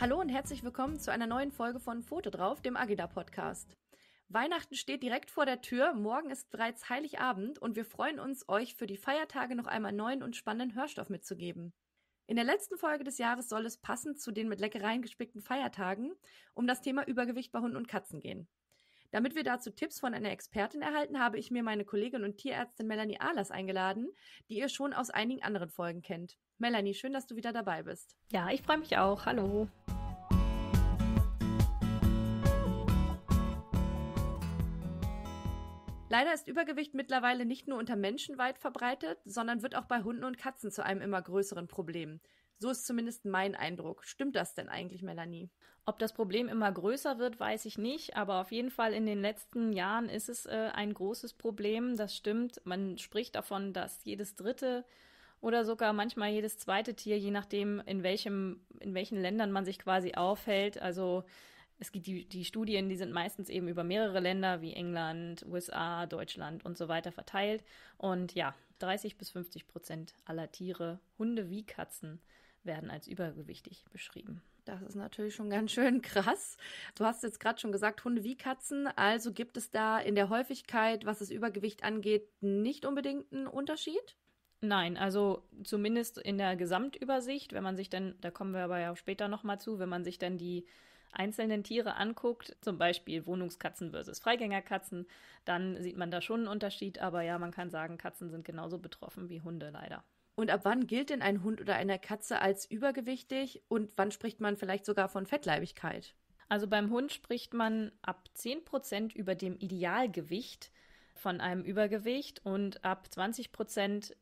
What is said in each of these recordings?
Hallo und herzlich willkommen zu einer neuen Folge von Foto drauf, dem Agida Podcast. Weihnachten steht direkt vor der Tür, morgen ist bereits Heiligabend und wir freuen uns, euch für die Feiertage noch einmal neuen und spannenden Hörstoff mitzugeben. In der letzten Folge des Jahres soll es passend zu den mit Leckereien gespickten Feiertagen um das Thema Übergewicht bei Hunden und Katzen gehen. Damit wir dazu Tipps von einer Expertin erhalten, habe ich mir meine Kollegin und Tierärztin Melanie Ahlers eingeladen, die ihr schon aus einigen anderen Folgen kennt. Melanie, schön, dass du wieder dabei bist. Ja, ich freue mich auch. Hallo. Leider ist Übergewicht mittlerweile nicht nur unter Menschen weit verbreitet, sondern wird auch bei Hunden und Katzen zu einem immer größeren Problem. So ist zumindest mein Eindruck. Stimmt das denn eigentlich, Melanie? Ob das Problem immer größer wird, weiß ich nicht, aber auf jeden Fall in den letzten Jahren ist es äh, ein großes Problem, das stimmt. Man spricht davon, dass jedes dritte oder sogar manchmal jedes zweite Tier, je nachdem, in, welchem, in welchen Ländern man sich quasi aufhält, also es gibt die, die Studien, die sind meistens eben über mehrere Länder wie England, USA, Deutschland und so weiter verteilt. Und ja, 30 bis 50 Prozent aller Tiere, Hunde wie Katzen, werden als übergewichtig beschrieben. Das ist natürlich schon ganz schön krass. Du hast jetzt gerade schon gesagt, Hunde wie Katzen. Also gibt es da in der Häufigkeit, was das Übergewicht angeht, nicht unbedingt einen Unterschied? Nein, also zumindest in der Gesamtübersicht, wenn man sich dann, da kommen wir aber ja später nochmal zu, wenn man sich dann die einzelnen Tiere anguckt, zum Beispiel Wohnungskatzen versus Freigängerkatzen, dann sieht man da schon einen Unterschied, aber ja, man kann sagen, Katzen sind genauso betroffen wie Hunde leider. Und ab wann gilt denn ein Hund oder eine Katze als übergewichtig und wann spricht man vielleicht sogar von Fettleibigkeit? Also beim Hund spricht man ab 10 über dem Idealgewicht von einem Übergewicht und ab 20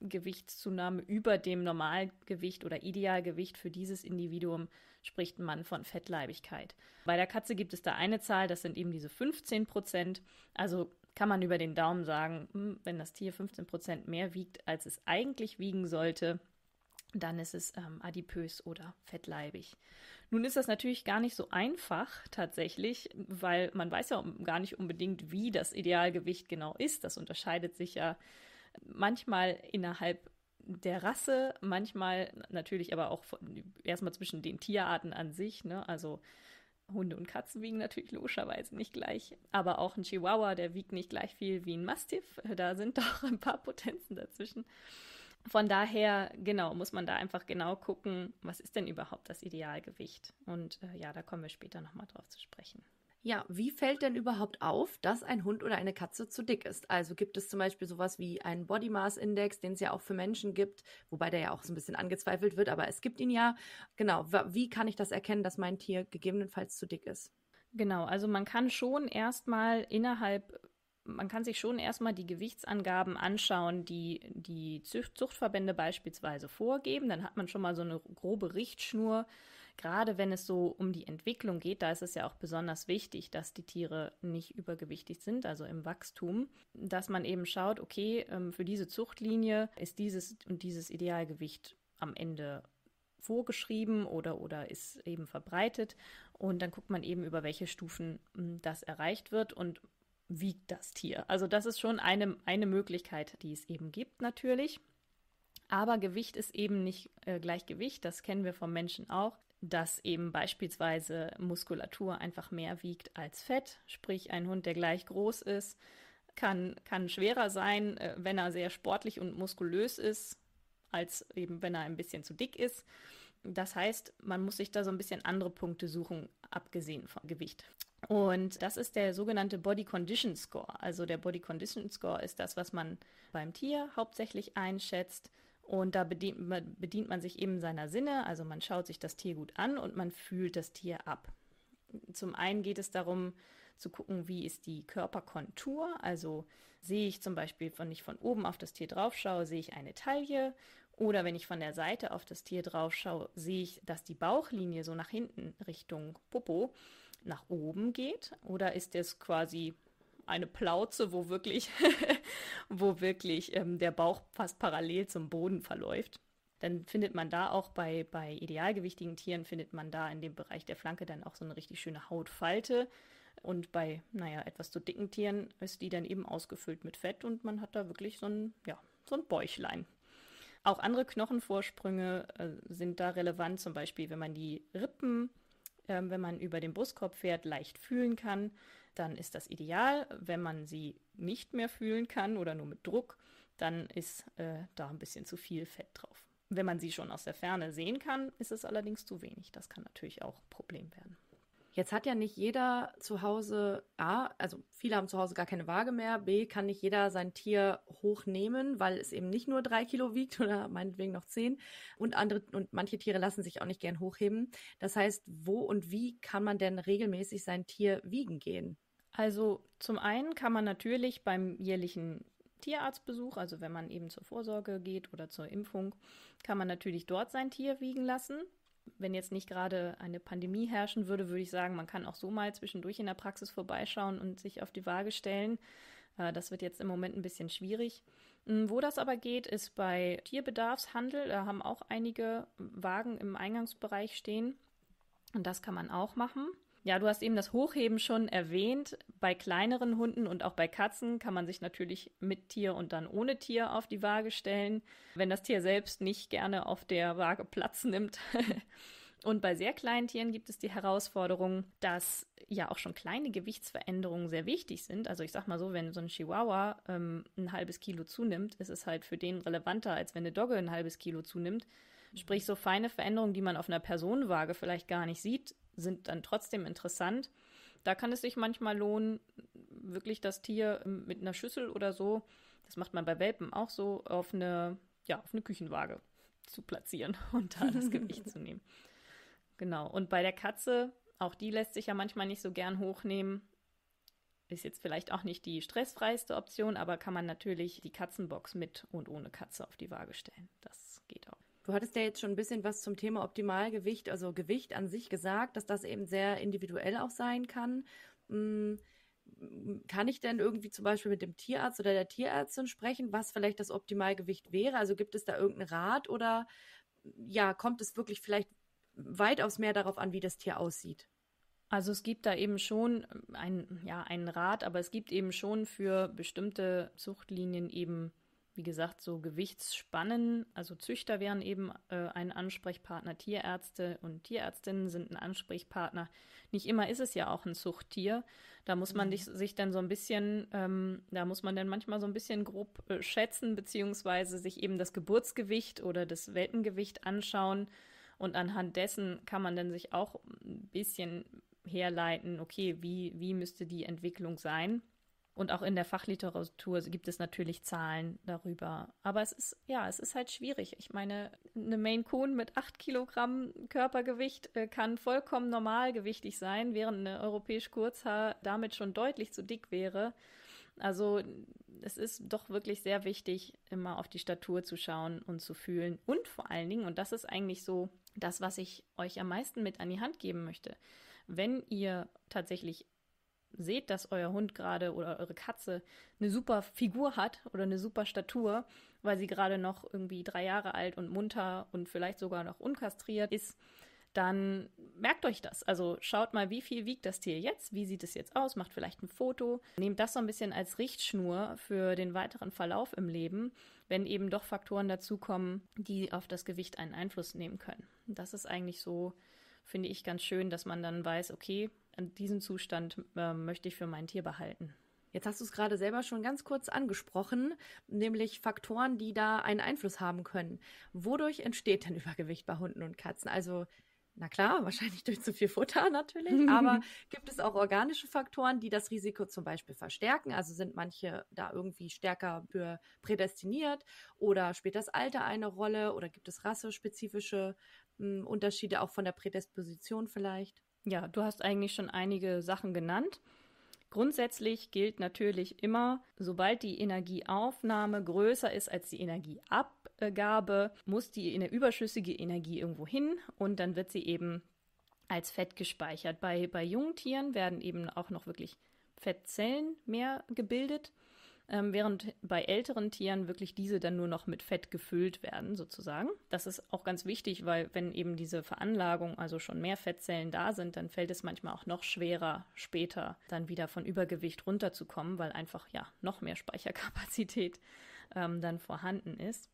Gewichtszunahme über dem Normalgewicht oder Idealgewicht für dieses Individuum spricht man von Fettleibigkeit. Bei der Katze gibt es da eine Zahl, das sind eben diese 15 Prozent. Also kann man über den Daumen sagen, hm, wenn das Tier 15 mehr wiegt, als es eigentlich wiegen sollte, dann ist es ähm, adipös oder fettleibig. Nun ist das natürlich gar nicht so einfach tatsächlich, weil man weiß ja gar nicht unbedingt, wie das Idealgewicht genau ist. Das unterscheidet sich ja manchmal innerhalb der Rasse, manchmal natürlich aber auch erstmal zwischen den Tierarten an sich. Ne? Also Hunde und Katzen wiegen natürlich logischerweise nicht gleich, aber auch ein Chihuahua, der wiegt nicht gleich viel wie ein Mastiff. Da sind doch ein paar Potenzen dazwischen. Von daher, genau, muss man da einfach genau gucken, was ist denn überhaupt das Idealgewicht? Und äh, ja, da kommen wir später nochmal drauf zu sprechen. Ja, wie fällt denn überhaupt auf, dass ein Hund oder eine Katze zu dick ist? Also gibt es zum Beispiel sowas wie einen Body Mass Index, den es ja auch für Menschen gibt, wobei der ja auch so ein bisschen angezweifelt wird, aber es gibt ihn ja. Genau, wie kann ich das erkennen, dass mein Tier gegebenenfalls zu dick ist? Genau, also man kann schon erstmal innerhalb man kann sich schon erstmal die Gewichtsangaben anschauen, die die Zuchtverbände beispielsweise vorgeben. Dann hat man schon mal so eine grobe Richtschnur, gerade wenn es so um die Entwicklung geht, da ist es ja auch besonders wichtig, dass die Tiere nicht übergewichtig sind, also im Wachstum, dass man eben schaut, okay, ähm, für diese Zuchtlinie ist dieses und dieses Idealgewicht am Ende vorgeschrieben oder, oder ist eben verbreitet. Und dann guckt man eben, über welche Stufen hm, das erreicht wird und wiegt das Tier. Also das ist schon eine, eine Möglichkeit, die es eben gibt natürlich. Aber Gewicht ist eben nicht äh, gleich Gewicht, das kennen wir vom Menschen auch dass eben beispielsweise Muskulatur einfach mehr wiegt als Fett. Sprich, ein Hund, der gleich groß ist, kann, kann schwerer sein, äh, wenn er sehr sportlich und muskulös ist, als eben wenn er ein bisschen zu dick ist. Das heißt, man muss sich da so ein bisschen andere Punkte suchen, abgesehen vom Gewicht. Und das ist der sogenannte Body Condition Score. Also der Body Condition Score ist das, was man beim Tier hauptsächlich einschätzt. Und da bedient, bedient man sich eben seiner Sinne, also man schaut sich das Tier gut an und man fühlt das Tier ab. Zum einen geht es darum zu gucken, wie ist die Körperkontur. Also sehe ich zum Beispiel, wenn ich von oben auf das Tier drauf schaue, sehe ich eine Taille. Oder wenn ich von der Seite auf das Tier drauf schaue, sehe ich, dass die Bauchlinie so nach hinten Richtung Popo nach oben geht. Oder ist es quasi eine Plauze, wo wirklich, wo wirklich ähm, der Bauch fast parallel zum Boden verläuft. Dann findet man da auch bei, bei idealgewichtigen Tieren, findet man da in dem Bereich der Flanke dann auch so eine richtig schöne Hautfalte. Und bei, naja, etwas zu dicken Tieren ist die dann eben ausgefüllt mit Fett und man hat da wirklich so ein, ja, so ein Bäuchlein. Auch andere Knochenvorsprünge äh, sind da relevant, zum Beispiel wenn man die Rippen ähm, wenn man über den Brustkorb fährt, leicht fühlen kann, dann ist das ideal. Wenn man sie nicht mehr fühlen kann oder nur mit Druck, dann ist äh, da ein bisschen zu viel Fett drauf. Wenn man sie schon aus der Ferne sehen kann, ist es allerdings zu wenig. Das kann natürlich auch ein Problem werden. Jetzt hat ja nicht jeder zu Hause, A, also viele haben zu Hause gar keine Waage mehr, B, kann nicht jeder sein Tier hochnehmen, weil es eben nicht nur drei Kilo wiegt oder meinetwegen noch zehn und andere, und manche Tiere lassen sich auch nicht gern hochheben. Das heißt, wo und wie kann man denn regelmäßig sein Tier wiegen gehen? Also zum einen kann man natürlich beim jährlichen Tierarztbesuch, also wenn man eben zur Vorsorge geht oder zur Impfung, kann man natürlich dort sein Tier wiegen lassen wenn jetzt nicht gerade eine Pandemie herrschen würde, würde ich sagen, man kann auch so mal zwischendurch in der Praxis vorbeischauen und sich auf die Waage stellen. Äh, das wird jetzt im Moment ein bisschen schwierig. Mm, wo das aber geht, ist bei Tierbedarfshandel. Da haben auch einige Wagen im Eingangsbereich stehen. Und das kann man auch machen. Ja, du hast eben das Hochheben schon erwähnt. Bei kleineren Hunden und auch bei Katzen kann man sich natürlich mit Tier und dann ohne Tier auf die Waage stellen, wenn das Tier selbst nicht gerne auf der Waage Platz nimmt. und bei sehr kleinen Tieren gibt es die Herausforderung, dass ja auch schon kleine Gewichtsveränderungen sehr wichtig sind. Also ich sag mal so, wenn so ein Chihuahua ähm, ein halbes Kilo zunimmt, ist es halt für den relevanter, als wenn eine Dogge ein halbes Kilo zunimmt. Sprich, so feine Veränderungen, die man auf einer Personenwaage vielleicht gar nicht sieht, sind dann trotzdem interessant. Da kann es sich manchmal lohnen, wirklich das Tier ähm, mit einer Schüssel oder so, das macht man bei Welpen auch so, auf eine, ja, auf eine Küchenwaage zu platzieren und da das Gewicht zu nehmen. Genau. Und bei der Katze, auch die lässt sich ja manchmal nicht so gern hochnehmen. Ist jetzt vielleicht auch nicht die stressfreiste Option, aber kann man natürlich die Katzenbox mit und ohne Katze auf die Waage stellen. Das geht auch. Du hattest ja jetzt schon ein bisschen was zum Thema Optimalgewicht, also Gewicht an sich gesagt, dass das eben sehr individuell auch sein kann. Hm, kann ich denn irgendwie zum Beispiel mit dem Tierarzt oder der Tierärztin sprechen, was vielleicht das Optimalgewicht wäre? Also gibt es da irgendeinen Rat oder ja, kommt es wirklich vielleicht weitaus mehr darauf an, wie das Tier aussieht? Also es gibt da eben schon ähm, ein, ja, einen Rat, aber es gibt eben schon für bestimmte Zuchtlinien eben wie gesagt, so Gewichtsspannen, also Züchter wären eben äh, ein Ansprechpartner, Tierärzte und Tierärztinnen sind ein Ansprechpartner. Nicht immer ist es ja auch ein Zuchttier. Da muss man mhm. sich dann so ein bisschen, ähm, da muss man dann manchmal so ein bisschen grob äh, schätzen, beziehungsweise sich eben das Geburtsgewicht oder das Welpengewicht anschauen. Und anhand dessen kann man dann sich auch ein bisschen herleiten, okay, wie, wie müsste die Entwicklung sein. Und auch in der Fachliteratur gibt es natürlich Zahlen darüber. Aber es ist, ja, es ist halt schwierig. Ich meine, eine Maine Coon mit acht Kilogramm Körpergewicht äh, kann vollkommen normalgewichtig sein, während eine europäisch Kurzhaar damit schon deutlich zu dick wäre. Also es ist doch wirklich sehr wichtig, immer auf die Statur zu schauen und zu fühlen. Und vor allen Dingen, und das ist eigentlich so das, was ich euch am meisten mit an die Hand geben möchte, wenn ihr tatsächlich seht, dass euer Hund gerade oder eure Katze eine super Figur hat oder eine super Statur, weil sie gerade noch irgendwie drei Jahre alt und munter und vielleicht sogar noch unkastriert ist, dann merkt euch das. Also schaut mal, wie viel wiegt das Tier jetzt, wie sieht es jetzt aus, macht vielleicht ein Foto, nehmt das so ein bisschen als Richtschnur für den weiteren Verlauf im Leben, wenn eben doch Faktoren dazukommen, die auf das Gewicht einen Einfluss nehmen können. Das ist eigentlich so, finde ich, ganz schön, dass man dann weiß, okay, diesen Zustand äh, möchte ich für mein Tier behalten. Jetzt hast du es gerade selber schon ganz kurz angesprochen, nämlich Faktoren, die da einen Einfluss haben können. Wodurch entsteht denn Übergewicht bei Hunden und Katzen? Also, na klar, wahrscheinlich durch zu viel Futter natürlich, aber gibt es auch organische Faktoren, die das Risiko zum Beispiel verstärken? Also sind manche da irgendwie stärker für prädestiniert oder spielt das Alter eine Rolle oder gibt es rassespezifische hm, Unterschiede auch von der Prädisposition vielleicht? Ja, du hast eigentlich schon einige Sachen genannt. Grundsätzlich gilt natürlich immer, sobald die Energieaufnahme größer ist als die Energieabgabe, muss die überschüssige Energie irgendwo hin und dann wird sie eben als Fett gespeichert. Bei, bei jungen Tieren werden eben auch noch wirklich Fettzellen mehr gebildet ähm, während bei älteren Tieren wirklich diese dann nur noch mit Fett gefüllt werden, sozusagen. Das ist auch ganz wichtig, weil wenn eben diese Veranlagung, also schon mehr Fettzellen da sind, dann fällt es manchmal auch noch schwerer, später dann wieder von Übergewicht runterzukommen, weil einfach ja noch mehr Speicherkapazität ähm, dann vorhanden ist.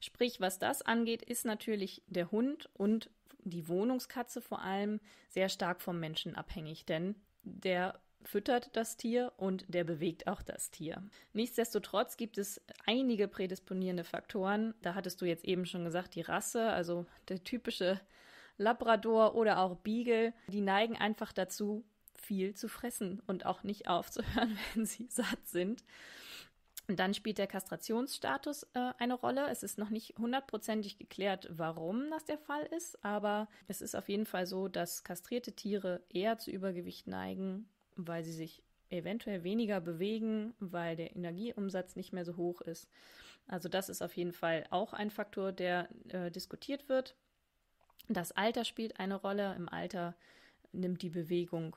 Sprich, was das angeht, ist natürlich der Hund und die Wohnungskatze vor allem sehr stark vom Menschen abhängig, denn der füttert das Tier und der bewegt auch das Tier. Nichtsdestotrotz gibt es einige prädisponierende Faktoren. Da hattest du jetzt eben schon gesagt, die Rasse, also der typische Labrador oder auch Beagle, die neigen einfach dazu, viel zu fressen und auch nicht aufzuhören, wenn sie satt sind. Und dann spielt der Kastrationsstatus äh, eine Rolle. Es ist noch nicht hundertprozentig geklärt, warum das der Fall ist, aber es ist auf jeden Fall so, dass kastrierte Tiere eher zu Übergewicht neigen weil sie sich eventuell weniger bewegen, weil der Energieumsatz nicht mehr so hoch ist. Also das ist auf jeden Fall auch ein Faktor, der äh, diskutiert wird. Das Alter spielt eine Rolle. Im Alter nimmt die Bewegung,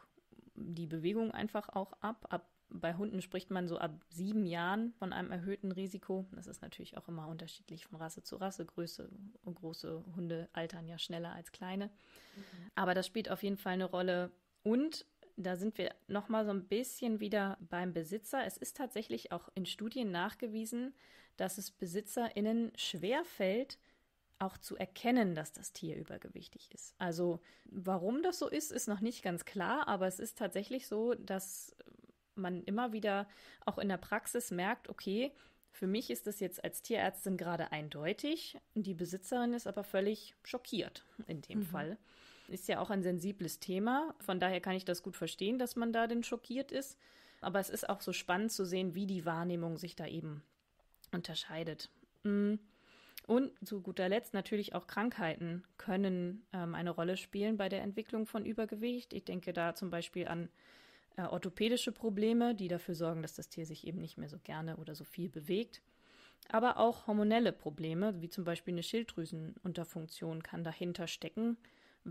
die Bewegung einfach auch ab. ab bei Hunden spricht man so ab sieben Jahren von einem erhöhten Risiko. Das ist natürlich auch immer unterschiedlich von Rasse zu Rasse. Größe, und große Hunde altern ja schneller als kleine. Mhm. Aber das spielt auf jeden Fall eine Rolle. Und da sind wir nochmal so ein bisschen wieder beim Besitzer. Es ist tatsächlich auch in Studien nachgewiesen, dass es BesitzerInnen schwer fällt, auch zu erkennen, dass das Tier übergewichtig ist. Also warum das so ist, ist noch nicht ganz klar, aber es ist tatsächlich so, dass man immer wieder auch in der Praxis merkt, okay, für mich ist das jetzt als Tierärztin gerade eindeutig, die Besitzerin ist aber völlig schockiert in dem mhm. Fall. Ist ja auch ein sensibles Thema. Von daher kann ich das gut verstehen, dass man da denn schockiert ist. Aber es ist auch so spannend zu sehen, wie die Wahrnehmung sich da eben unterscheidet. Mm. Und zu guter Letzt natürlich auch Krankheiten können ähm, eine Rolle spielen bei der Entwicklung von Übergewicht. Ich denke da zum Beispiel an äh, orthopädische Probleme, die dafür sorgen, dass das Tier sich eben nicht mehr so gerne oder so viel bewegt. Aber auch hormonelle Probleme, wie zum Beispiel eine Schilddrüsenunterfunktion, kann dahinter stecken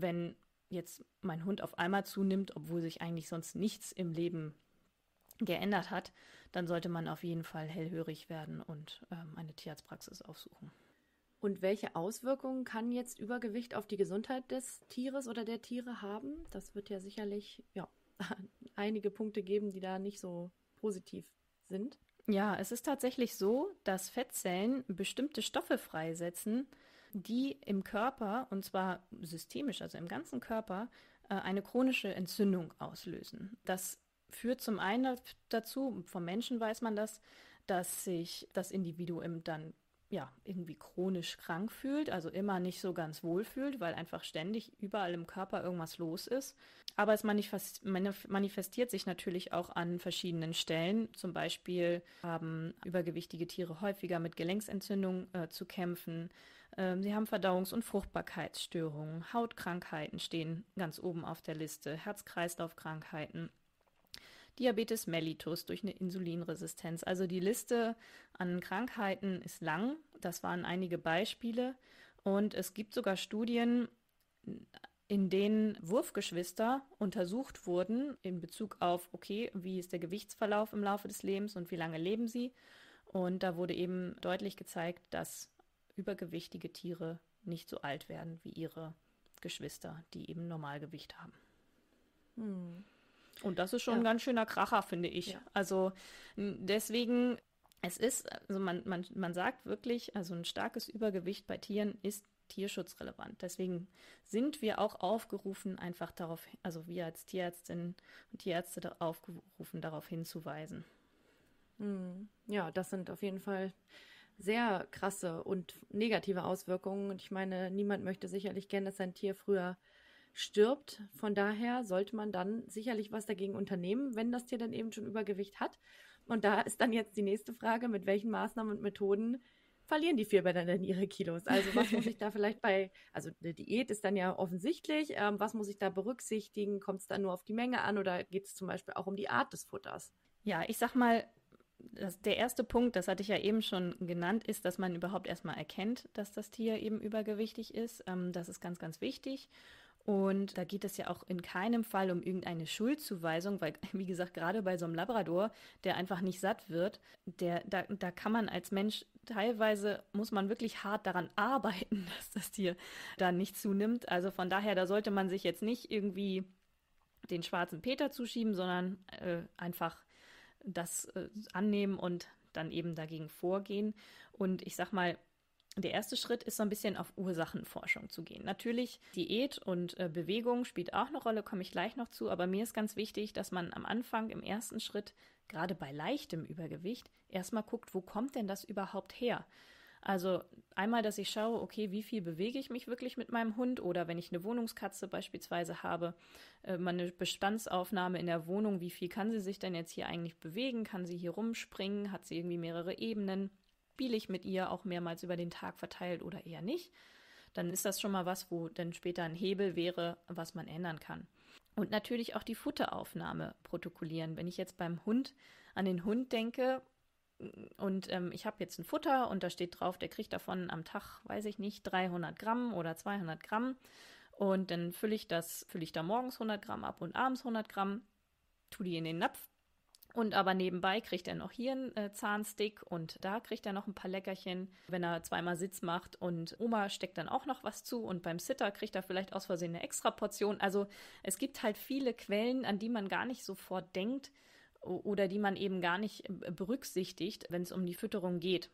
wenn jetzt mein Hund auf einmal zunimmt, obwohl sich eigentlich sonst nichts im Leben geändert hat, dann sollte man auf jeden Fall hellhörig werden und ähm, eine Tierarztpraxis aufsuchen. Und welche Auswirkungen kann jetzt Übergewicht auf die Gesundheit des Tieres oder der Tiere haben? Das wird ja sicherlich ja, einige Punkte geben, die da nicht so positiv sind. Ja, es ist tatsächlich so, dass Fettzellen bestimmte Stoffe freisetzen, die im Körper, und zwar systemisch, also im ganzen Körper, äh, eine chronische Entzündung auslösen. Das führt zum einen dazu, vom Menschen weiß man das, dass sich das Individuum dann ja irgendwie chronisch krank fühlt, also immer nicht so ganz wohl fühlt, weil einfach ständig überall im Körper irgendwas los ist. Aber es manifestiert sich natürlich auch an verschiedenen Stellen. Zum Beispiel haben übergewichtige Tiere häufiger mit Gelenksentzündungen äh, zu kämpfen. Ähm, sie haben Verdauungs- und Fruchtbarkeitsstörungen, Hautkrankheiten stehen ganz oben auf der Liste, Herz-Kreislauf-Krankheiten, Diabetes mellitus durch eine Insulinresistenz. Also die Liste an Krankheiten ist lang. Das waren einige Beispiele. Und es gibt sogar Studien, in denen Wurfgeschwister untersucht wurden in Bezug auf, okay, wie ist der Gewichtsverlauf im Laufe des Lebens und wie lange leben sie. Und da wurde eben deutlich gezeigt, dass übergewichtige Tiere nicht so alt werden wie ihre Geschwister, die eben Normalgewicht haben. Hm. Und das ist schon ja. ein ganz schöner Kracher, finde ich. Ja. Also deswegen, es ist, also man, man, man sagt wirklich, also ein starkes Übergewicht bei Tieren ist tierschutzrelevant. Deswegen sind wir auch aufgerufen, einfach darauf, also wir als Tierärztinnen und Tierärzte aufgerufen, darauf hinzuweisen. Hm. Ja, das sind auf jeden Fall sehr krasse und negative Auswirkungen. Und ich meine, niemand möchte sicherlich gern, dass sein Tier früher stirbt. Von daher sollte man dann sicherlich was dagegen unternehmen, wenn das Tier dann eben schon Übergewicht hat. Und da ist dann jetzt die nächste Frage, mit welchen Maßnahmen und Methoden verlieren die Vierbänder denn ihre Kilos? Also was muss ich da vielleicht bei, also eine Diät ist dann ja offensichtlich, ähm, was muss ich da berücksichtigen? Kommt es dann nur auf die Menge an oder geht es zum Beispiel auch um die Art des Futters? Ja, ich sag mal, das, der erste Punkt, das hatte ich ja eben schon genannt, ist, dass man überhaupt erstmal erkennt, dass das Tier eben übergewichtig ist. Ähm, das ist ganz, ganz wichtig. Und da geht es ja auch in keinem Fall um irgendeine Schuldzuweisung, weil, wie gesagt, gerade bei so einem Labrador, der einfach nicht satt wird, der, da, da kann man als Mensch teilweise, muss man wirklich hart daran arbeiten, dass das Tier dann nicht zunimmt. Also von daher, da sollte man sich jetzt nicht irgendwie den schwarzen Peter zuschieben, sondern äh, einfach das äh, annehmen und dann eben dagegen vorgehen. Und ich sag mal, der erste Schritt ist so ein bisschen auf Ursachenforschung zu gehen. Natürlich Diät und äh, Bewegung spielt auch eine Rolle, komme ich gleich noch zu, aber mir ist ganz wichtig, dass man am Anfang im ersten Schritt gerade bei leichtem Übergewicht erstmal guckt, wo kommt denn das überhaupt her? Also einmal, dass ich schaue, okay, wie viel bewege ich mich wirklich mit meinem Hund oder wenn ich eine Wohnungskatze beispielsweise habe, äh, meine Bestandsaufnahme in der Wohnung, wie viel kann sie sich denn jetzt hier eigentlich bewegen? Kann sie hier rumspringen? Hat sie irgendwie mehrere Ebenen? Spiele ich mit ihr auch mehrmals über den Tag verteilt oder eher nicht? Dann ist das schon mal was, wo dann später ein Hebel wäre, was man ändern kann. Und natürlich auch die Futteraufnahme protokollieren. Wenn ich jetzt beim Hund an den Hund denke, und ähm, ich habe jetzt ein Futter und da steht drauf, der kriegt davon am Tag, weiß ich nicht, 300 Gramm oder 200 Gramm. Und dann fülle ich das, fülle ich da morgens 100 Gramm ab und abends 100 Gramm, tue die in den Napf. Und aber nebenbei kriegt er noch hier einen äh, Zahnstick und da kriegt er noch ein paar Leckerchen, wenn er zweimal Sitz macht. Und Oma steckt dann auch noch was zu und beim Sitter kriegt er vielleicht aus Versehen eine extra Portion. Also es gibt halt viele Quellen, an die man gar nicht sofort denkt oder die man eben gar nicht berücksichtigt, wenn es um die Fütterung geht.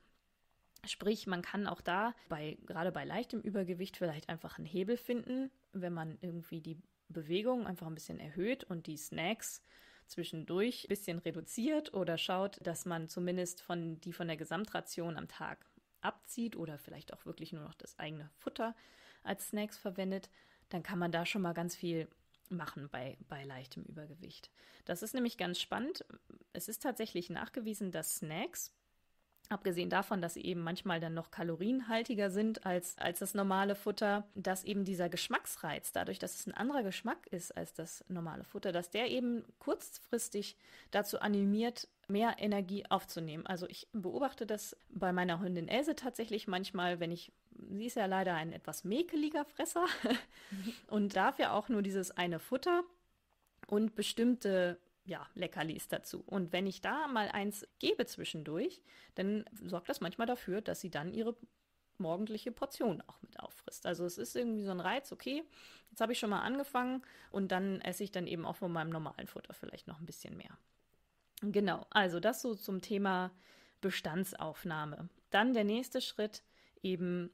Sprich, man kann auch da bei, gerade bei leichtem Übergewicht vielleicht einfach einen Hebel finden, wenn man irgendwie die Bewegung einfach ein bisschen erhöht und die Snacks zwischendurch ein bisschen reduziert oder schaut, dass man zumindest von die von der Gesamtration am Tag abzieht oder vielleicht auch wirklich nur noch das eigene Futter als Snacks verwendet, dann kann man da schon mal ganz viel machen bei, bei leichtem Übergewicht. Das ist nämlich ganz spannend. Es ist tatsächlich nachgewiesen, dass Snacks, abgesehen davon, dass sie eben manchmal dann noch kalorienhaltiger sind als, als das normale Futter, dass eben dieser Geschmacksreiz, dadurch, dass es ein anderer Geschmack ist als das normale Futter, dass der eben kurzfristig dazu animiert, mehr Energie aufzunehmen. Also ich beobachte das bei meiner Hündin Else tatsächlich manchmal, wenn ich sie ist ja leider ein etwas mäkeliger Fresser mhm. und darf ja auch nur dieses eine Futter und bestimmte ja, Leckerlis dazu. Und wenn ich da mal eins gebe zwischendurch, dann sorgt das manchmal dafür, dass sie dann ihre morgendliche Portion auch mit auffrisst. Also es ist irgendwie so ein Reiz, okay, jetzt habe ich schon mal angefangen und dann esse ich dann eben auch von meinem normalen Futter vielleicht noch ein bisschen mehr. Genau, also das so zum Thema Bestandsaufnahme. Dann der nächste Schritt eben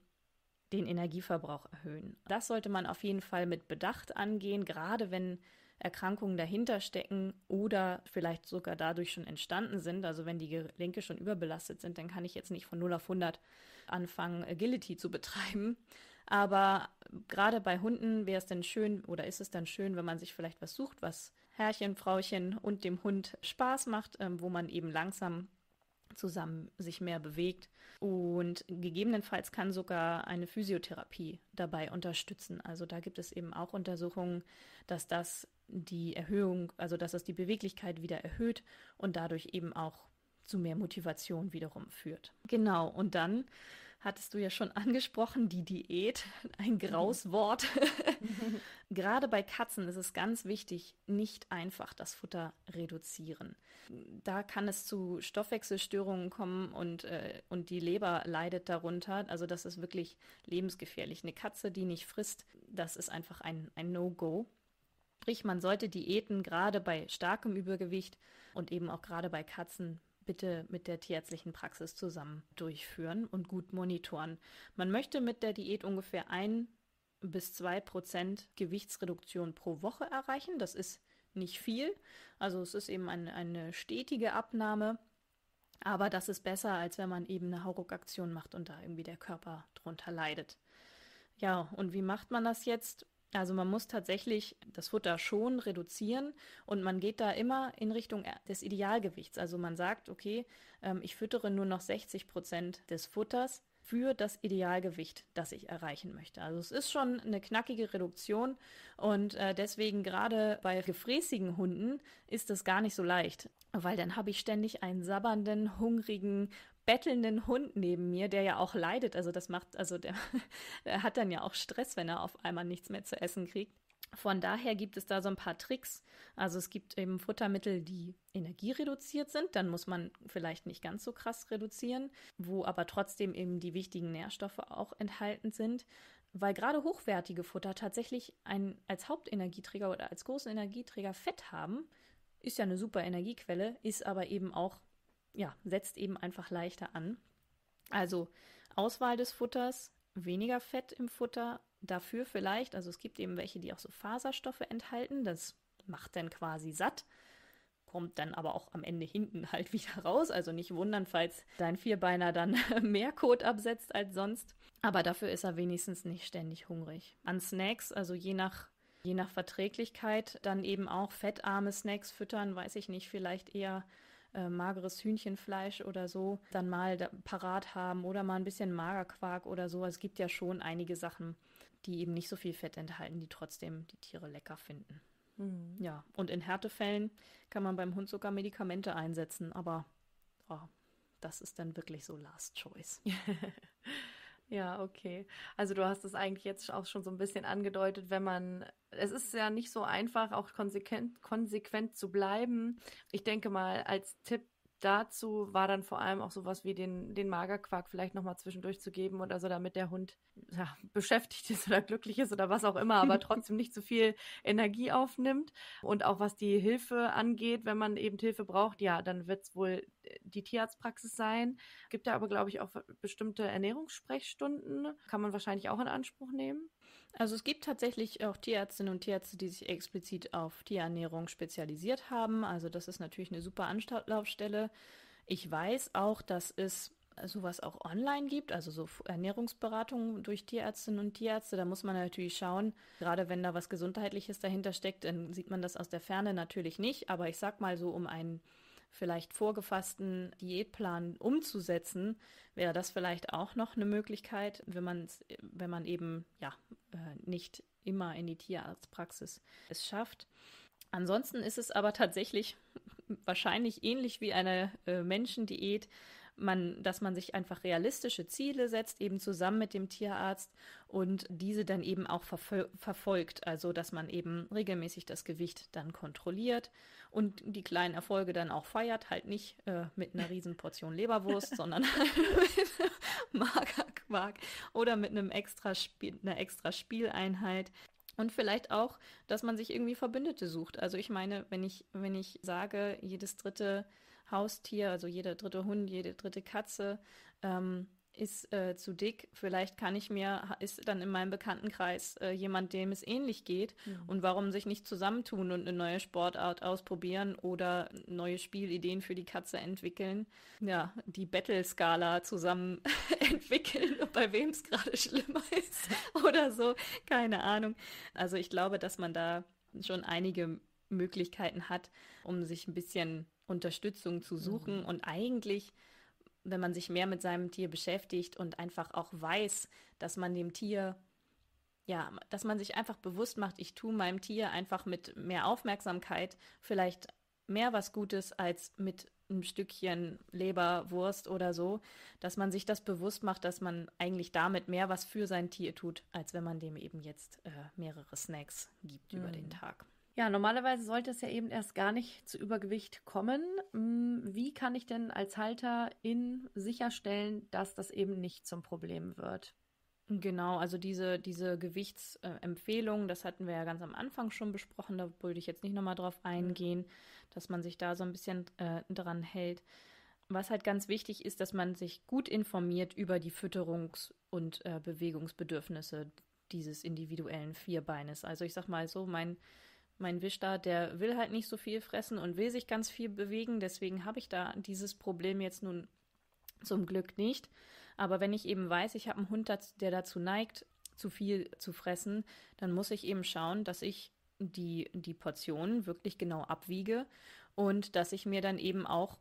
den Energieverbrauch erhöhen. Das sollte man auf jeden Fall mit Bedacht angehen, gerade wenn Erkrankungen dahinter stecken oder vielleicht sogar dadurch schon entstanden sind. Also wenn die Gelenke schon überbelastet sind, dann kann ich jetzt nicht von 0 auf 100 anfangen, Agility zu betreiben. Aber gerade bei Hunden wäre es denn schön oder ist es dann schön, wenn man sich vielleicht was sucht, was Herrchen, Frauchen und dem Hund Spaß macht, ähm, wo man eben langsam zusammen sich mehr bewegt. Und gegebenenfalls kann sogar eine Physiotherapie dabei unterstützen. Also da gibt es eben auch Untersuchungen, dass das die Erhöhung, also dass das die Beweglichkeit wieder erhöht und dadurch eben auch zu mehr Motivation wiederum führt. Genau, und dann hattest du ja schon angesprochen, die Diät, ein mhm. graues Wort. Gerade bei Katzen ist es ganz wichtig, nicht einfach das Futter reduzieren. Da kann es zu Stoffwechselstörungen kommen und, äh, und die Leber leidet darunter. Also das ist wirklich lebensgefährlich. Eine Katze, die nicht frisst, das ist einfach ein, ein No-Go. Sprich, man sollte Diäten gerade bei starkem Übergewicht und eben auch gerade bei Katzen bitte mit der tierärztlichen Praxis zusammen durchführen und gut monitoren. Man möchte mit der Diät ungefähr ein bis 2% Gewichtsreduktion pro Woche erreichen. Das ist nicht viel. Also es ist eben eine, eine stetige Abnahme. Aber das ist besser, als wenn man eben eine Hauruck-Aktion macht und da irgendwie der Körper drunter leidet. Ja, und wie macht man das jetzt? Also man muss tatsächlich das Futter schon reduzieren und man geht da immer in Richtung des Idealgewichts. Also man sagt, okay, ähm, ich füttere nur noch 60 Prozent des Futters für das Idealgewicht, das ich erreichen möchte. Also es ist schon eine knackige Reduktion und äh, deswegen gerade bei gefräßigen Hunden ist das gar nicht so leicht, weil dann habe ich ständig einen sabbernden, hungrigen, bettelnden Hund neben mir, der ja auch leidet. Also das macht, also der, der, hat dann ja auch Stress, wenn er auf einmal nichts mehr zu essen kriegt. Von daher gibt es da so ein paar Tricks. Also es gibt eben Futtermittel, die energiereduziert sind. Dann muss man vielleicht nicht ganz so krass reduzieren, wo aber trotzdem eben die wichtigen Nährstoffe auch enthalten sind. Weil gerade hochwertige Futter tatsächlich ein, als Hauptenergieträger oder als großen Energieträger Fett haben, ist ja eine super Energiequelle, ist aber eben auch, ja, setzt eben einfach leichter an. Also Auswahl des Futters, weniger Fett im Futter, dafür vielleicht, also es gibt eben welche, die auch so Faserstoffe enthalten, das macht dann quasi satt, kommt dann aber auch am Ende hinten halt wieder raus. Also nicht wundern, falls dein Vierbeiner dann mehr Kot absetzt als sonst. Aber dafür ist er wenigstens nicht ständig hungrig. An Snacks, also je nach, je nach Verträglichkeit, dann eben auch fettarme Snacks füttern, weiß ich nicht, vielleicht eher äh, mageres Hühnchenfleisch oder so dann mal da, parat haben oder mal ein bisschen Magerquark oder so. Es gibt ja schon einige Sachen, die eben nicht so viel Fett enthalten, die trotzdem die Tiere lecker finden. Mhm. Ja, und in Härtefällen kann man beim Hund sogar Medikamente einsetzen, aber oh, das ist dann wirklich so Last Choice. Ja, okay. Also du hast es eigentlich jetzt auch schon so ein bisschen angedeutet, wenn man, es ist ja nicht so einfach, auch konsequent, konsequent zu bleiben. Ich denke mal, als Tipp dazu war dann vor allem auch sowas wie den, den Magerquark vielleicht nochmal zwischendurch zu geben oder so, damit der Hund ja, beschäftigt ist oder glücklich ist oder was auch immer, aber trotzdem nicht zu so viel Energie aufnimmt. Und auch was die Hilfe angeht, wenn man eben Hilfe braucht, ja, dann wird es wohl äh, die Tierarztpraxis sein. Gibt da aber, glaube ich, auch bestimmte Ernährungssprechstunden. Kann man wahrscheinlich auch in Anspruch nehmen. Also es gibt tatsächlich auch Tierärztinnen und Tierärzte, die sich explizit auf Tierernährung spezialisiert haben. Also das ist natürlich eine super Anlaufstelle. Ich weiß auch, dass es sowas auch online gibt, also so Ernährungsberatungen durch Tierärztinnen und Tierärzte. Da muss man natürlich schauen, gerade wenn da was Gesundheitliches dahinter steckt, dann sieht man das aus der Ferne natürlich nicht. Aber ich sag mal so, um einen vielleicht vorgefassten Diätplan umzusetzen, wäre das vielleicht auch noch eine Möglichkeit, wenn man wenn man eben ja äh, nicht immer in die Tierarztpraxis es schafft. Ansonsten ist es aber tatsächlich wahrscheinlich ähnlich wie eine äh, Menschendiät, man, dass man sich einfach realistische Ziele setzt, eben zusammen mit dem Tierarzt und diese dann eben auch verfolgt. Also, dass man eben regelmäßig das Gewicht dann kontrolliert und die kleinen Erfolge dann auch feiert, halt nicht äh, mit einer riesen Portion Leberwurst, sondern halt mit Magerquark oder mit einem extra Spiel, einer extra Spieleinheit. Und vielleicht auch, dass man sich irgendwie Verbündete sucht. Also ich meine, wenn ich, wenn ich sage, jedes dritte Haustier, also jeder dritte Hund, jede dritte Katze, ähm, ist äh, zu dick. Vielleicht kann ich mir, ist dann in meinem Bekanntenkreis äh, jemand, dem es ähnlich geht. Mhm. Und warum sich nicht zusammentun und eine neue Sportart ausprobieren oder neue Spielideen für die Katze entwickeln? Ja, die Battle-Skala zusammen entwickeln, bei wem es gerade schlimmer ist oder so. Keine Ahnung. Also ich glaube, dass man da schon einige Möglichkeiten hat, um sich ein bisschen Unterstützung zu suchen. Mhm. Und eigentlich wenn man sich mehr mit seinem Tier beschäftigt und einfach auch weiß, dass man dem Tier, ja, dass man sich einfach bewusst macht, ich tue meinem Tier einfach mit mehr Aufmerksamkeit vielleicht mehr was Gutes als mit ein Stückchen Leberwurst oder so, dass man sich das bewusst macht, dass man eigentlich damit mehr was für sein Tier tut, als wenn man dem eben jetzt äh, mehrere Snacks gibt mhm. über den mhm. Tag. Ja, normalerweise sollte es ja eben erst gar nicht zu Übergewicht kommen. Hm, wie kann ich denn als Halterin sicherstellen, dass das eben nicht zum Problem wird? Genau, also diese, diese Gewichtsempfehlung, das hatten wir ja ganz am Anfang schon besprochen, da würde ich jetzt nicht nochmal drauf mhm. eingehen, dass man sich da so ein bisschen äh, dran hält. Was halt ganz wichtig ist, dass man sich gut informiert über die Fütterungs- und äh, Bewegungsbedürfnisse dieses individuellen Vierbeines. Also ich sag mal so, mein mein Wisch da, der will halt nicht so viel fressen und will sich ganz viel bewegen. Deswegen habe ich da dieses Problem jetzt nun zum Glück nicht. Aber wenn ich eben weiß, ich habe einen Hund, der dazu neigt, zu viel zu fressen, dann muss ich eben schauen, dass ich die, die Portionen wirklich genau abwiege und dass ich mir dann eben auch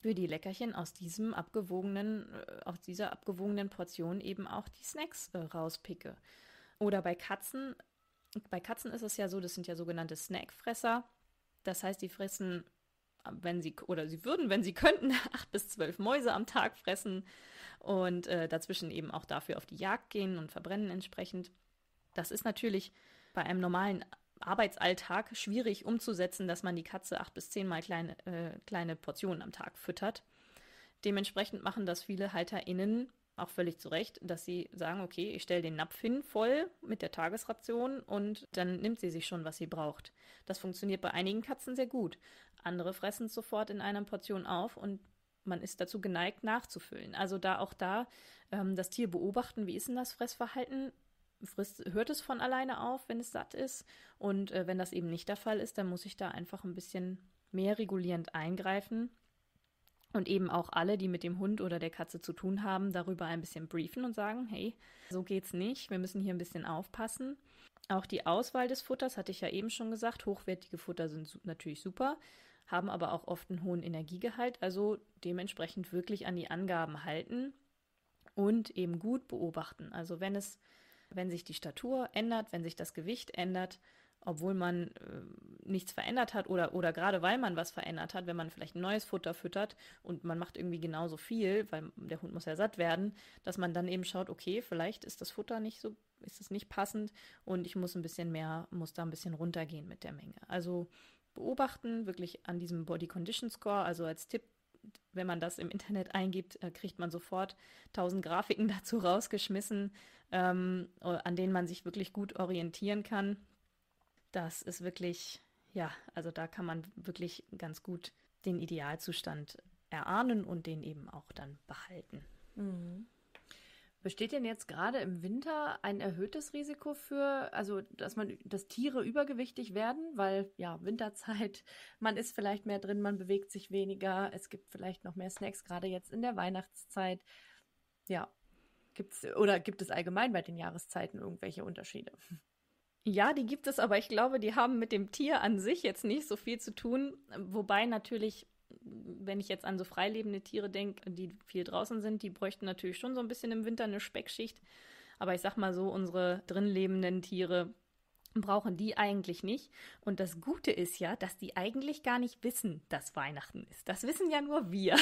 für die Leckerchen aus diesem abgewogenen, äh, aus dieser abgewogenen Portion eben auch die Snacks äh, rauspicke. Oder bei Katzen bei Katzen ist es ja so, das sind ja sogenannte Snackfresser. Das heißt, die fressen, wenn sie, oder sie würden, wenn sie könnten, acht bis zwölf Mäuse am Tag fressen und äh, dazwischen eben auch dafür auf die Jagd gehen und verbrennen entsprechend. Das ist natürlich bei einem normalen Arbeitsalltag schwierig umzusetzen, dass man die Katze acht bis zehnmal kleine, äh, kleine Portionen am Tag füttert. Dementsprechend machen das viele HalterInnen auch völlig zu Recht, dass sie sagen, okay, ich stelle den Napf hin voll mit der Tagesration und dann nimmt sie sich schon, was sie braucht. Das funktioniert bei einigen Katzen sehr gut. Andere fressen es sofort in einer Portion auf und man ist dazu geneigt, nachzufüllen. Also da auch da ähm, das Tier beobachten, wie ist denn das Fressverhalten? Frisst, hört es von alleine auf, wenn es satt ist? Und äh, wenn das eben nicht der Fall ist, dann muss ich da einfach ein bisschen mehr regulierend eingreifen und eben auch alle, die mit dem Hund oder der Katze zu tun haben, darüber ein bisschen briefen und sagen, hey, so geht's nicht, wir müssen hier ein bisschen aufpassen. Auch die Auswahl des Futters hatte ich ja eben schon gesagt, hochwertige Futter sind natürlich super, haben aber auch oft einen hohen Energiegehalt, also dementsprechend wirklich an die Angaben halten und eben gut beobachten. Also wenn es wenn sich die Statur ändert, wenn sich das Gewicht ändert, obwohl man äh, nichts verändert hat oder, oder gerade weil man was verändert hat, wenn man vielleicht ein neues Futter füttert und man macht irgendwie genauso viel, weil der Hund muss ja satt werden, dass man dann eben schaut, okay, vielleicht ist das Futter nicht so, ist es nicht passend und ich muss ein bisschen mehr, muss da ein bisschen runtergehen mit der Menge. Also beobachten, wirklich an diesem Body Condition Score, also als Tipp, wenn man das im Internet eingibt, äh, kriegt man sofort tausend Grafiken dazu rausgeschmissen, ähm, an denen man sich wirklich gut orientieren kann das ist wirklich, ja, also da kann man wirklich ganz gut den Idealzustand erahnen und den eben auch dann behalten. Mhm. Besteht denn jetzt gerade im Winter ein erhöhtes Risiko für, also dass man, dass Tiere übergewichtig werden, weil ja Winterzeit, man ist vielleicht mehr drin, man bewegt sich weniger, es gibt vielleicht noch mehr Snacks, gerade jetzt in der Weihnachtszeit. Ja, gibt's oder gibt es allgemein bei den Jahreszeiten irgendwelche Unterschiede? Ja, die gibt es, aber ich glaube, die haben mit dem Tier an sich jetzt nicht so viel zu tun. Wobei natürlich, wenn ich jetzt an so freilebende Tiere denke, die viel draußen sind, die bräuchten natürlich schon so ein bisschen im Winter eine Speckschicht. Aber ich sag mal so, unsere drin lebenden Tiere, brauchen die eigentlich nicht. Und das Gute ist ja, dass die eigentlich gar nicht wissen, dass Weihnachten ist. Das wissen ja nur wir.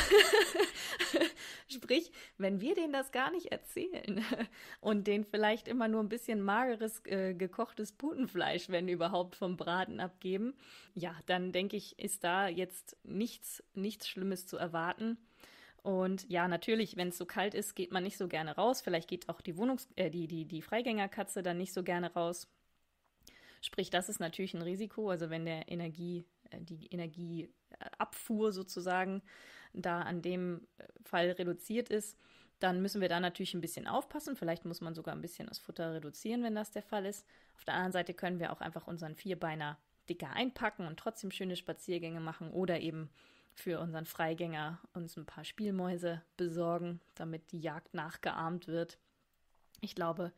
Sprich, wenn wir denen das gar nicht erzählen und denen vielleicht immer nur ein bisschen mageres, äh, gekochtes Putenfleisch, wenn überhaupt, vom Braten abgeben, ja, dann denke ich, ist da jetzt nichts, nichts Schlimmes zu erwarten. Und ja, natürlich, wenn es so kalt ist, geht man nicht so gerne raus. Vielleicht geht auch die Wohnungs-, äh, die, die, die Freigängerkatze dann nicht so gerne raus. Sprich, das ist natürlich ein Risiko. Also wenn der Energie, äh, die Energieabfuhr äh, sozusagen da an dem äh, Fall reduziert ist, dann müssen wir da natürlich ein bisschen aufpassen. Vielleicht muss man sogar ein bisschen das Futter reduzieren, wenn das der Fall ist. Auf der anderen Seite können wir auch einfach unseren Vierbeiner dicker einpacken und trotzdem schöne Spaziergänge machen oder eben für unseren Freigänger uns ein paar Spielmäuse besorgen, damit die Jagd nachgeahmt wird. Ich glaube,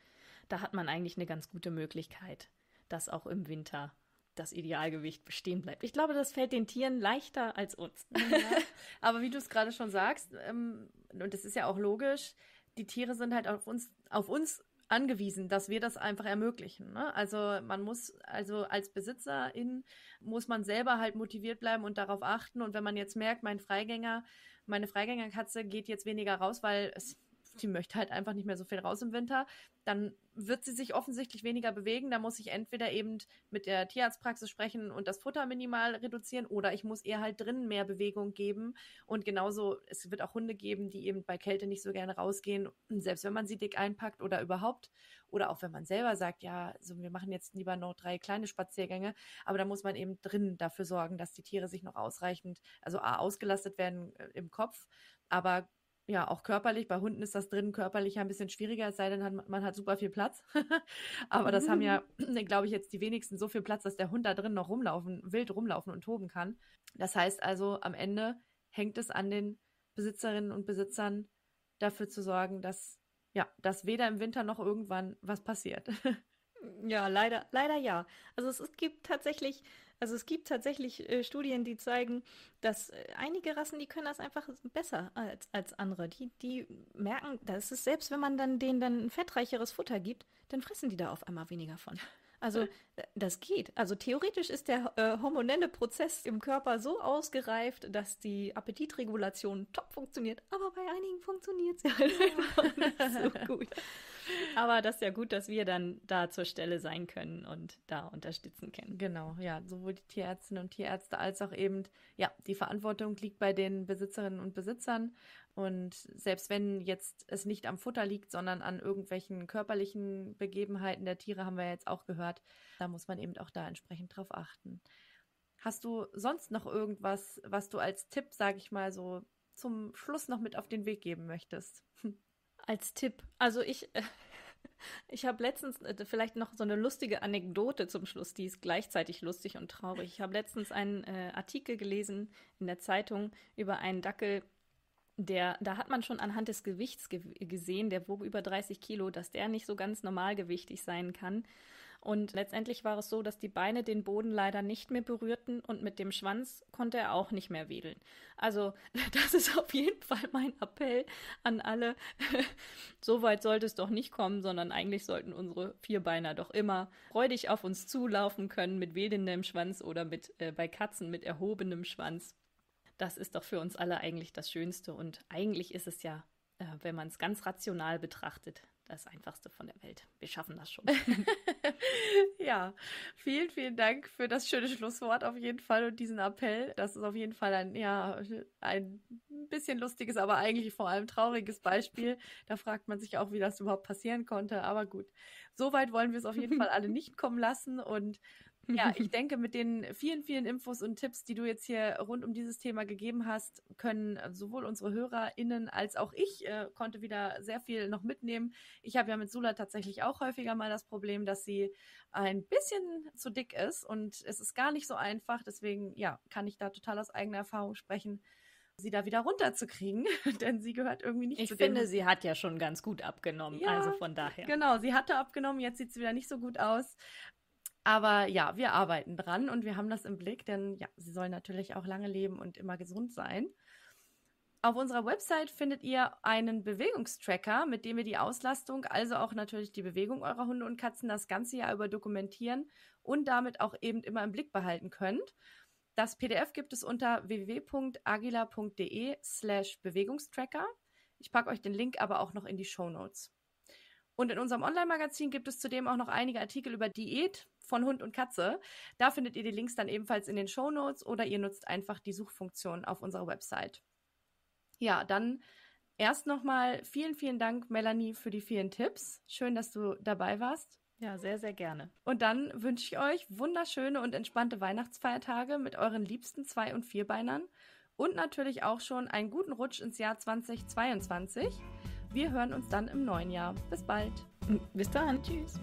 da hat man eigentlich eine ganz gute Möglichkeit, dass auch im Winter das Idealgewicht bestehen bleibt. Ich glaube, das fällt den Tieren leichter als uns. Ja. Aber wie du es gerade schon sagst, ähm, und das ist ja auch logisch, die Tiere sind halt auf uns, auf uns angewiesen, dass wir das einfach ermöglichen. Ne? Also man muss, also als Besitzerin muss man selber halt motiviert bleiben und darauf achten. Und wenn man jetzt merkt, mein Freigänger, meine Freigängerkatze geht jetzt weniger raus, weil es die möchte halt einfach nicht mehr so viel raus im Winter, dann wird sie sich offensichtlich weniger bewegen. Da muss ich entweder eben mit der Tierarztpraxis sprechen und das Futter minimal reduzieren oder ich muss ihr halt drinnen mehr Bewegung geben. Und genauso, es wird auch Hunde geben, die eben bei Kälte nicht so gerne rausgehen, selbst wenn man sie dick einpackt oder überhaupt. Oder auch wenn man selber sagt, ja, so wir machen jetzt lieber noch drei kleine Spaziergänge. Aber da muss man eben drinnen dafür sorgen, dass die Tiere sich noch ausreichend, also A, ausgelastet werden äh, im Kopf, aber ja, auch körperlich. Bei Hunden ist das drinnen körperlich ja ein bisschen schwieriger, es sei denn, hat, man hat super viel Platz. Aber das haben ja, mhm. ne, glaube ich, jetzt die wenigsten so viel Platz, dass der Hund da drin noch rumlaufen, wild rumlaufen und toben kann. Das heißt also, am Ende hängt es an den Besitzerinnen und Besitzern, dafür zu sorgen, dass, ja, dass weder im Winter noch irgendwann was passiert. Ja, leider, leider ja. Also es, es gibt tatsächlich also es gibt tatsächlich äh, Studien, die zeigen, dass äh, einige Rassen, die können das einfach besser als, als andere. Die, die merken, dass es selbst wenn man dann denen dann ein fettreicheres Futter gibt, dann fressen die da auf einmal weniger von. Also das geht. Also theoretisch ist der äh, hormonelle Prozess im Körper so ausgereift, dass die Appetitregulation top funktioniert, aber bei einigen funktioniert es halt ja halt einfach nicht so gut. Aber das ist ja gut, dass wir dann da zur Stelle sein können und da unterstützen können. Genau, ja, sowohl die Tierärztinnen und Tierärzte als auch eben, ja, die Verantwortung liegt bei den Besitzerinnen und Besitzern. Und selbst wenn jetzt es nicht am Futter liegt, sondern an irgendwelchen körperlichen Begebenheiten der Tiere, haben wir jetzt auch gehört, da muss man eben auch da entsprechend drauf achten. Hast du sonst noch irgendwas, was du als Tipp, sage ich mal, so zum Schluss noch mit auf den Weg geben möchtest? Als Tipp. Also ich, ich habe letztens äh, vielleicht noch so eine lustige Anekdote zum Schluss, die ist gleichzeitig lustig und traurig. Ich habe letztens einen äh, Artikel gelesen in der Zeitung über einen Dackel, der, da hat man schon anhand des Gewichts ge gesehen, der wog über 30 Kilo, dass der nicht so ganz normalgewichtig sein kann. Und letztendlich war es so, dass die Beine den Boden leider nicht mehr berührten und mit dem Schwanz konnte er auch nicht mehr wedeln. Also das ist auf jeden Fall mein Appell an alle. so weit sollte es doch nicht kommen, sondern eigentlich sollten unsere Vierbeiner doch immer freudig auf uns zulaufen können mit wedelndem Schwanz oder mit äh, bei Katzen mit erhobenem Schwanz. Das ist doch für uns alle eigentlich das Schönste und eigentlich ist es ja, äh, wenn man es ganz rational betrachtet, das Einfachste von der Welt. Wir schaffen das schon. ja, vielen, vielen Dank für das schöne Schlusswort auf jeden Fall und diesen Appell. Das ist auf jeden Fall ein, ja, ein bisschen lustiges, aber eigentlich vor allem trauriges Beispiel. Da fragt man sich auch, wie das überhaupt passieren konnte. Aber gut, so weit wollen wir es auf jeden Fall alle nicht kommen lassen und ja, ich denke, mit den vielen, vielen Infos und Tipps, die du jetzt hier rund um dieses Thema gegeben hast, können äh, sowohl unsere HörerInnen als auch ich äh, konnte wieder sehr viel noch mitnehmen. Ich habe ja mit Sula tatsächlich auch häufiger mal das Problem, dass sie ein bisschen zu dick ist und es ist gar nicht so einfach. Deswegen, ja, kann ich da total aus eigener Erfahrung sprechen sie da wieder runterzukriegen, denn sie gehört irgendwie nicht ich zu Ich finde, sie hat ja schon ganz gut abgenommen, ja, also von daher. Genau, sie hatte abgenommen, jetzt sieht sie wieder nicht so gut aus. Aber ja, wir arbeiten dran und wir haben das im Blick, denn ja, sie sollen natürlich auch lange leben und immer gesund sein. Auf unserer Website findet ihr einen Bewegungstracker, mit dem ihr die Auslastung, also auch natürlich die Bewegung eurer Hunde und Katzen das ganze Jahr über dokumentieren und damit auch eben immer im Blick behalten könnt. Das PDF gibt es unter www.agila.de slash Bewegungstracker. Ich packe euch den Link aber auch noch in die Show Notes. Und in unserem Online-Magazin gibt es zudem auch noch einige Artikel über Diät von Hund und Katze. Da findet ihr die Links dann ebenfalls in den Show Notes oder ihr nutzt einfach die Suchfunktion auf unserer Website. Ja, dann erst nochmal vielen, vielen Dank, Melanie, für die vielen Tipps. Schön, dass du dabei warst. Ja, sehr, sehr gerne. Und dann wünsche ich euch wunderschöne und entspannte Weihnachtsfeiertage mit euren liebsten Zwei- und Vierbeinern und natürlich auch schon einen guten Rutsch ins Jahr 2022. Wir hören uns dann im neuen Jahr. Bis bald. Bis dann. Tschüss.